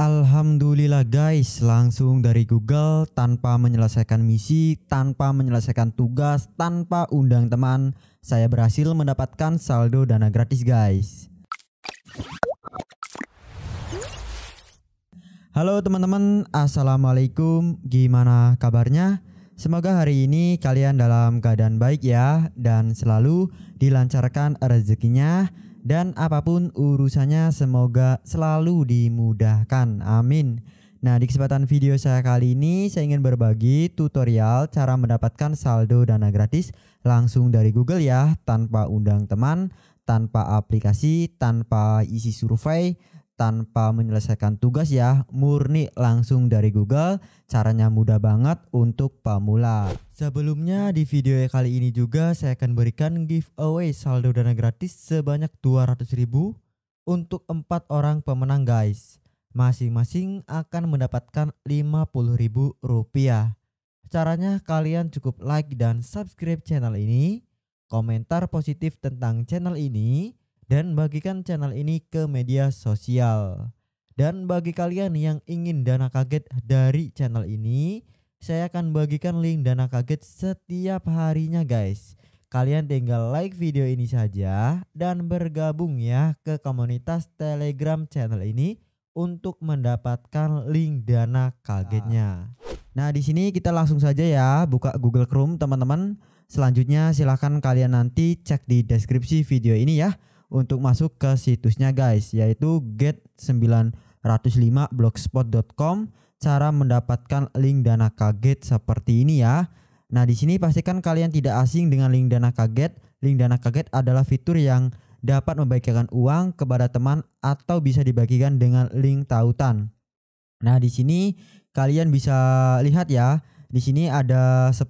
Alhamdulillah guys, langsung dari Google tanpa menyelesaikan misi, tanpa menyelesaikan tugas, tanpa undang teman, saya berhasil mendapatkan saldo dana gratis guys. Halo teman-teman, Assalamualaikum, gimana kabarnya? Semoga hari ini kalian dalam keadaan baik ya, dan selalu dilancarkan rezekinya, dan apapun urusannya semoga selalu dimudahkan. Amin. Nah, di kesempatan video saya kali ini saya ingin berbagi tutorial cara mendapatkan saldo dana gratis langsung dari Google ya, tanpa undang teman, tanpa aplikasi, tanpa isi survei, tanpa menyelesaikan tugas ya, murni langsung dari Google. Caranya mudah banget untuk pemula. Sebelumnya di video kali ini juga saya akan berikan giveaway saldo dana gratis sebanyak 200.000 untuk empat orang pemenang guys. Masing-masing akan mendapatkan Rp50.000. Caranya kalian cukup like dan subscribe channel ini, komentar positif tentang channel ini, dan bagikan channel ini ke media sosial. Dan bagi kalian yang ingin dana kaget dari channel ini, saya akan bagikan link dana kaget setiap harinya guys. Kalian tinggal like video ini saja dan bergabung ya ke komunitas Telegram channel ini untuk mendapatkan link dana kagetnya. Nah, di sini kita langsung saja ya buka Google Chrome teman-teman. Selanjutnya silahkan kalian nanti cek di deskripsi video ini ya untuk masuk ke situsnya guys yaitu get905blogspot.com cara mendapatkan link dana kaget seperti ini ya. Nah, di sini pastikan kalian tidak asing dengan link dana kaget. Link dana kaget adalah fitur yang dapat membagikan uang kepada teman atau bisa dibagikan dengan link tautan. Nah, di sini kalian bisa lihat ya. Di sini ada 10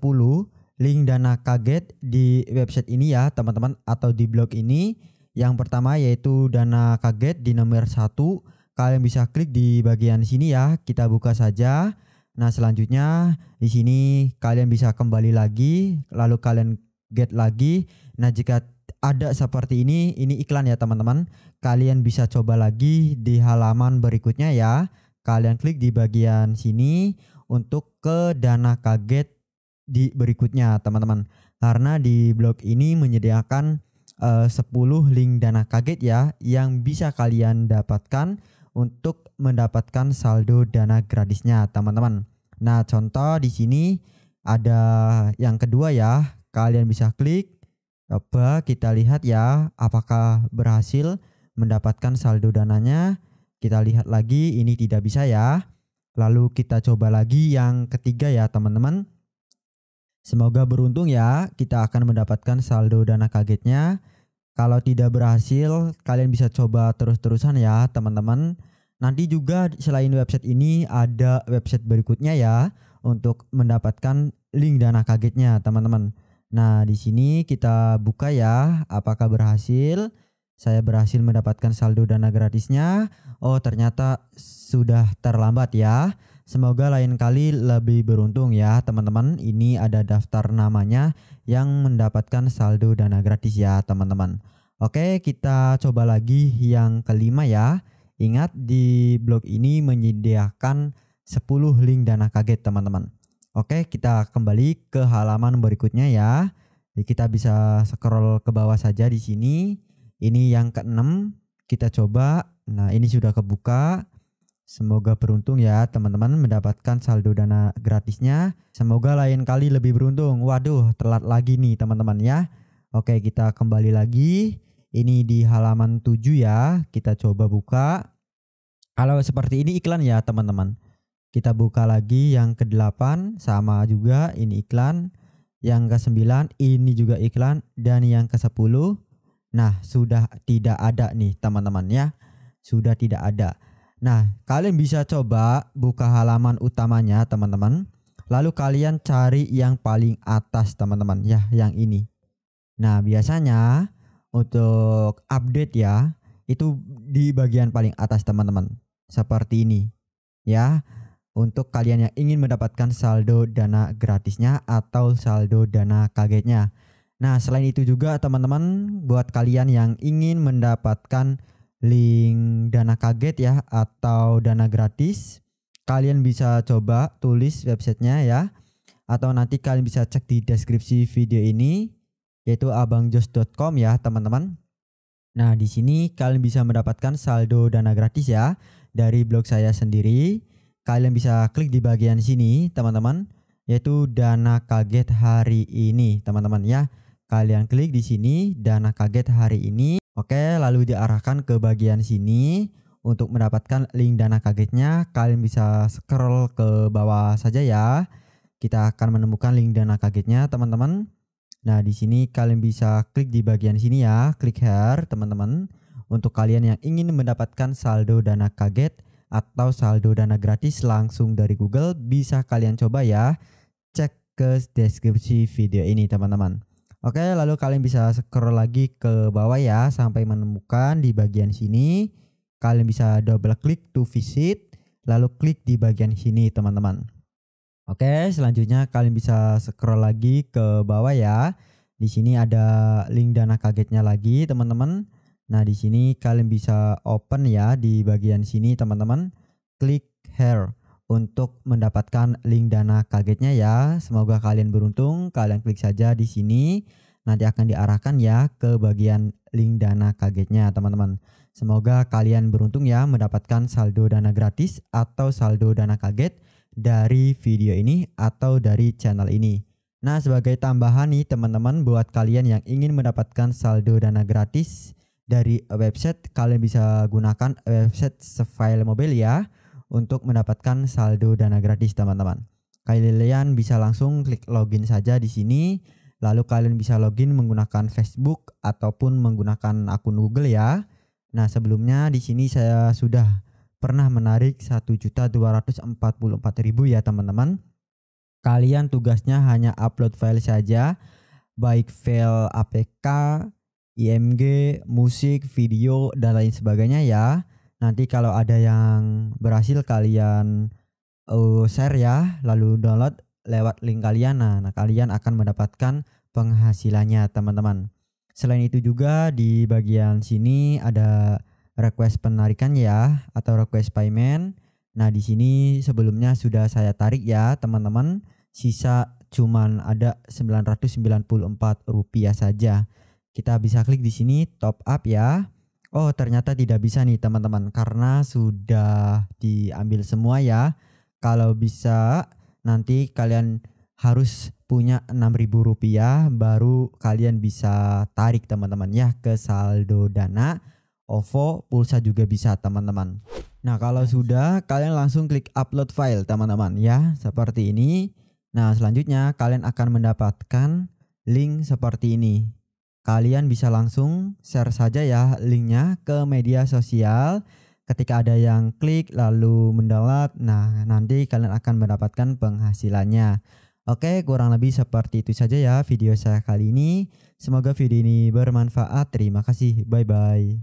link dana kaget di website ini ya, teman-teman atau di blog ini. Yang pertama yaitu dana kaget di nomor 1. Kalian bisa klik di bagian sini ya, kita buka saja. Nah, selanjutnya di sini kalian bisa kembali lagi, lalu kalian get lagi. Nah, jika ada seperti ini, ini iklan ya teman-teman. Kalian bisa coba lagi di halaman berikutnya ya. Kalian klik di bagian sini untuk ke dana kaget di berikutnya teman-teman. Karena di blog ini menyediakan Eh, uh, 10 link dana kaget ya yang bisa kalian dapatkan untuk mendapatkan saldo dana gratisnya, teman-teman. Nah, contoh di sini ada yang kedua ya. Kalian bisa klik coba kita lihat ya apakah berhasil mendapatkan saldo dananya. Kita lihat lagi ini tidak bisa ya. Lalu kita coba lagi yang ketiga ya, teman-teman. Semoga beruntung ya, kita akan mendapatkan saldo dana kagetnya. Kalau tidak berhasil, kalian bisa coba terus-terusan ya, teman-teman. Nanti juga selain website ini ada website berikutnya ya untuk mendapatkan link dana kagetnya, teman-teman. Nah, di sini kita buka ya apakah berhasil. Saya berhasil mendapatkan saldo dana gratisnya. Oh, ternyata sudah terlambat ya. Semoga lain kali lebih beruntung ya teman-teman. Ini ada daftar namanya yang mendapatkan saldo dana gratis ya teman-teman. Oke kita coba lagi yang kelima ya. Ingat di blog ini menyediakan 10 link dana kaget teman-teman. Oke kita kembali ke halaman berikutnya ya. Jadi kita bisa scroll ke bawah saja di sini. Ini yang keenam kita coba. Nah ini sudah kebuka. Semoga beruntung ya teman-teman mendapatkan saldo dana gratisnya. Semoga lain kali lebih beruntung. Waduh, telat lagi nih teman-teman ya. Oke, kita kembali lagi. Ini di halaman 7 ya. Kita coba buka. Kalau seperti ini iklan ya teman-teman. Kita buka lagi yang ke-8 sama juga ini iklan. Yang ke-9 ini juga iklan dan yang ke-10 nah sudah tidak ada nih teman-teman ya. Sudah tidak ada. Nah, kalian bisa coba buka halaman utamanya, teman-teman. Lalu kalian cari yang paling atas, teman-teman, ya, yang ini. Nah, biasanya untuk update ya, itu di bagian paling atas, teman-teman. Seperti ini. Ya, untuk kalian yang ingin mendapatkan saldo dana gratisnya atau saldo dana kagetnya. Nah, selain itu juga teman-teman buat kalian yang ingin mendapatkan link dana kaget ya atau dana gratis. Kalian bisa coba tulis websitenya ya. Atau nanti kalian bisa cek di deskripsi video ini yaitu abangjos.com ya teman-teman. Nah di sini kalian bisa mendapatkan saldo dana gratis ya dari blog saya sendiri. Kalian bisa klik di bagian sini teman-teman yaitu dana kaget hari ini teman-teman ya. Kalian klik di sini dana kaget hari ini. Oke, lalu diarahkan ke bagian sini. Untuk mendapatkan link dana kagetnya, kalian bisa scroll ke bawah saja ya. Kita akan menemukan link dana kagetnya, teman-teman. Nah, di sini kalian bisa klik di bagian sini ya, klik here, teman-teman. Untuk kalian yang ingin mendapatkan saldo dana kaget atau saldo dana gratis langsung dari Google, bisa kalian coba ya. Cek ke deskripsi video ini, teman-teman. Oke, lalu kalian bisa scroll lagi ke bawah ya sampai menemukan di bagian sini. Kalian bisa double klik to visit, lalu klik di bagian sini teman-teman. Oke, selanjutnya kalian bisa scroll lagi ke bawah ya. Di sini ada link dana kagetnya lagi teman-teman. Nah, di sini kalian bisa open ya di bagian sini teman-teman. Klik here untuk mendapatkan link dana kagetnya ya. Semoga kalian beruntung, kalian klik saja di sini. Nanti akan diarahkan ya ke bagian link dana kagetnya, teman-teman. Semoga kalian beruntung ya mendapatkan saldo dana gratis atau saldo dana kaget dari video ini atau dari channel ini. Nah, sebagai tambahan nih teman-teman buat kalian yang ingin mendapatkan saldo dana gratis dari website, kalian bisa gunakan website Sefile Mobile ya untuk mendapatkan saldo dana gratis teman-teman. Kalian bisa langsung klik login saja di sini. Lalu kalian bisa login menggunakan Facebook ataupun menggunakan akun Google ya. Nah, sebelumnya di sini saya sudah pernah menarik 1.244.000 ya teman-teman. Kalian tugasnya hanya upload file saja baik file APK, IMG, musik, video dan lain sebagainya ya. Nanti kalau ada yang berhasil kalian uh, share ya, lalu download lewat link kalian. Nah, nah kalian akan mendapatkan penghasilannya, teman-teman. Selain itu juga di bagian sini ada request penarikan ya atau request payment. Nah, di sini sebelumnya sudah saya tarik ya, teman-teman. Sisa cuman ada 994 rupiah saja. Kita bisa klik di sini top up ya oh ternyata tidak bisa nih teman-teman karena sudah diambil semua ya. Kalau bisa nanti kalian harus punya rp rupiah baru kalian bisa tarik teman-teman ya ke saldo Dana, OVO, pulsa juga bisa teman-teman. Nah, kalau sudah kalian langsung klik upload file teman-teman ya, seperti ini. Nah, selanjutnya kalian akan mendapatkan link seperti ini. Kalian bisa langsung share saja ya linknya ke media sosial. Ketika ada yang klik lalu mendownload, nah nanti kalian akan mendapatkan penghasilannya. Oke, kurang lebih seperti itu saja ya video saya kali ini. Semoga video ini bermanfaat. Terima kasih. Bye bye.